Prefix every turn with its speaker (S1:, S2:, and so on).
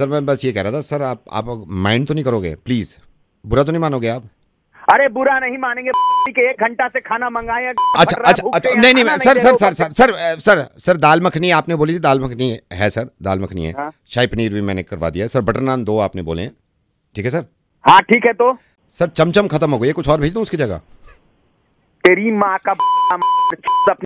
S1: Sir मैं बस ये कह रहा था सर आप आप माइंड तो नहीं करोगे प्लीज बुरा तो नहीं मानोगे आप
S2: अरे बुरा नहीं मानेंगे के एक घंटा से खाना मंगाए
S1: अच्छा अच्छा अच्छा नहीं नहीं sir sir sir sir sir sir sir दाल मखनी आपने बोली थी दाल मखनी है सर दाल मखनी है हाँ। शाही पनीर भी मैंने करवा दिया सर बटर नान दो आपने बोले हैं ठीक है सर हाँ ठीक है तो सर चमचम खत्म हो गई कुछ और भेज दो उसकी जगह तेरी माँ का